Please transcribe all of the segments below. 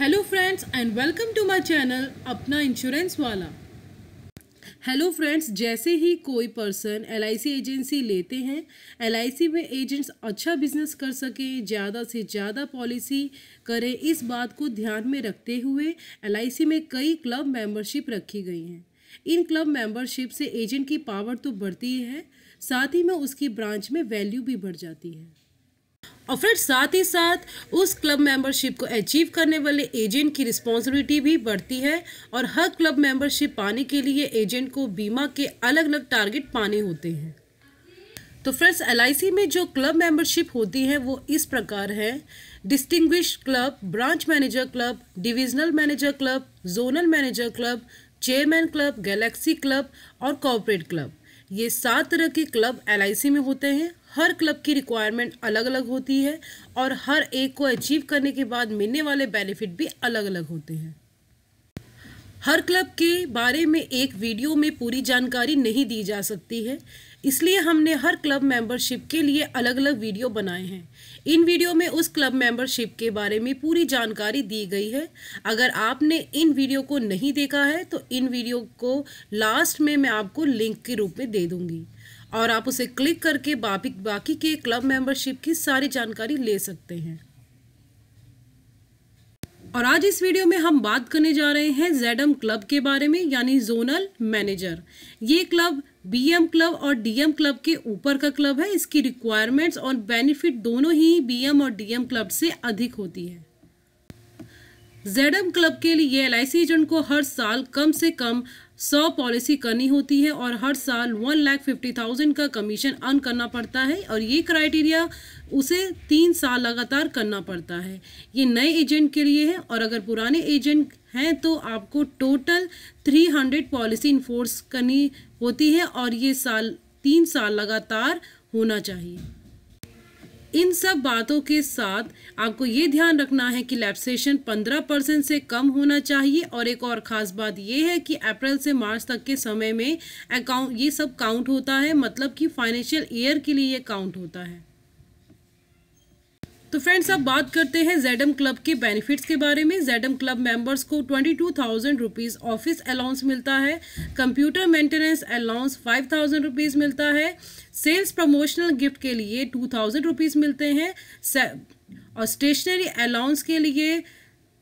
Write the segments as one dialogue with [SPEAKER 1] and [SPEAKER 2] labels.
[SPEAKER 1] Hello friends and welcome to my channel अपना insurance वाला hello friends जैसे ही कोई पर्सन एल एजेंसी लेते हैं एल में एजेंट्स अच्छा बिजनेस कर सकें ज़्यादा से ज़्यादा पॉलिसी करें इस बात को ध्यान में रखते हुए एल में कई क्लब मेंबरशिप रखी गई हैं इन क्लब मेंबरशिप से एजेंट की पावर तो बढ़ती है साथ ही में उसकी ब्रांच में वैल्यू भी बढ़ जाती है और फिर साथ ही साथ उस क्लब मेंबरशिप को अचीव करने वाले एजेंट की रिस्पॉन्सिबिलिटी भी बढ़ती है और हर क्लब मेंबरशिप पाने के लिए एजेंट को बीमा के अलग अलग टारगेट पाने होते हैं तो फ्रेंड्स एल में जो क्लब मेंबरशिप होती है वो इस प्रकार है distinguish club branch manager club divisional manager club zonal manager club chairman club galaxy club और कॉरपोरेट क्लब ये सात तरह के क्लब एल में होते हैं हर क्लब की रिक्वायरमेंट अलग अलग होती है और हर एक को अचीव करने के बाद मिलने वाले बेनिफिट भी अलग अलग होते हैं हर क्लब के बारे में एक वीडियो में पूरी जानकारी नहीं दी जा सकती है इसलिए हमने हर क्लब मेंबरशिप के लिए अलग अलग वीडियो बनाए हैं इन वीडियो में उस क्लब मेंबरशिप के बारे में पूरी जानकारी दी गई है अगर आपने इन वीडियो को नहीं देखा है तो इन वीडियो को लास्ट में मैं आपको लिंक के रूप में दे दूँगी और आप उसे क्लिक करके बाकी के क्लब मेंबरशिप की सारी जानकारी ले सकते हैं और आज इस वीडियो में हम बात करने जा रहे हैं जेडम क्लब के बारे में यानी जोनल मैनेजर ये क्लब बीएम क्लब और डीएम क्लब के ऊपर का क्लब है इसकी रिक्वायरमेंट्स और बेनिफिट दोनों ही बीएम और डीएम क्लब से अधिक होती है एम क्लब के लिए एल एजेंट को हर साल कम से कम सौ पॉलिसी करनी होती है और हर साल वन लाख फिफ्टी थाउजेंड का कमीशन अर्न करना पड़ता है और ये क्राइटेरिया उसे तीन साल लगातार करना पड़ता है ये नए एजेंट के लिए है और अगर पुराने एजेंट हैं तो आपको total three hundred policy in force करनी होती है और ये साल तीन साल लगातार होना चाहिए इन सब बातों के साथ आपको ये ध्यान रखना है कि लैप्सेशन पंद्रह परसेंट से कम होना चाहिए और एक और ख़ास बात यह है कि अप्रैल से मार्च तक के समय में अकाउंट ये सब काउंट होता है मतलब कि फाइनेंशियल ईयर के लिए ये काउंट होता है तो फ्रेंड्स अब बात करते हैं जेडम क्लब के बेनिफिट्स के बारे में जेडम क्लब मेंबर्स को twenty two thousand rupees office allowance मिलता है computer maintenance allowance five thousand rupees मिलता है सेल्स प्रमोशनल गिफ्ट के लिए टू थाउजेंड रुपीज़ मिलते हैं और स्टेशनरी अलाउंस के लिए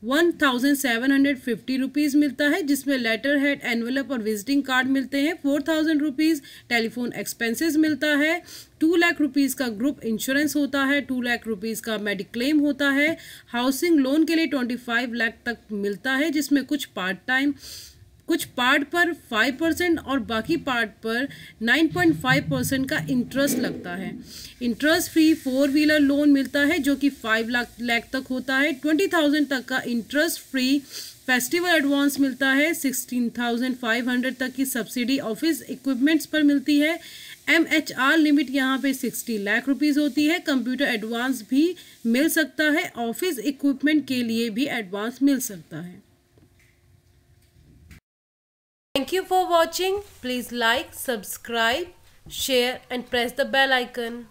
[SPEAKER 1] one thousand seven hundred fifty rupees मिलता है जिसमें लेटर हेड एनवलप और विजिटिंग कार्ड मिलते हैं four thousand rupees telephone expenses मिलता है टू लाख रुपीज़ का ग्रुप इंश्योरेंस होता है टू लाख रुपीज़ का मेडिक्लेम होता है हाउसिंग लोन के लिए ट्वेंटी फाइव लाख तक मिलता है जिसमें कुछ पार्ट टाइम कुछ पार्ट पर 5 परसेंट और बाकी पार्ट पर 9.5 परसेंट का इंटरेस्ट लगता है interest free four wheeler loan मिलता है जो कि 5 लाख लाख तक होता है 20,000 तक का इंटरेस्ट फ्री फेस्टिवल एडवांस मिलता है 16,500 तक की सब्सिडी ऑफिस इक्विपमेंट्स पर मिलती है एम एच आर लिमिट यहाँ पे सिक्सटी लाख रुपीज़ होती है कंप्यूटर एडवांस भी मिल सकता है ऑफिस इक्विपमेंट के लिए भी एडवांस मिल सकता है Thank you for watching. Please like, subscribe, share and press the bell icon.